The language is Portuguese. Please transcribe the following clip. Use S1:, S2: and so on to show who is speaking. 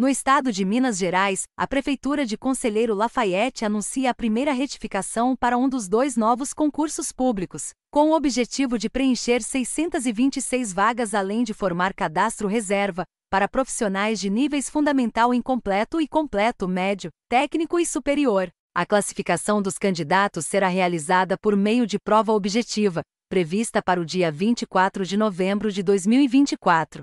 S1: No estado de Minas Gerais, a Prefeitura de Conselheiro Lafayette anuncia a primeira retificação para um dos dois novos concursos públicos, com o objetivo de preencher 626 vagas além de formar cadastro reserva, para profissionais de níveis fundamental incompleto e completo médio, técnico e superior. A classificação dos candidatos será realizada por meio de prova objetiva, prevista para o dia 24 de novembro de 2024.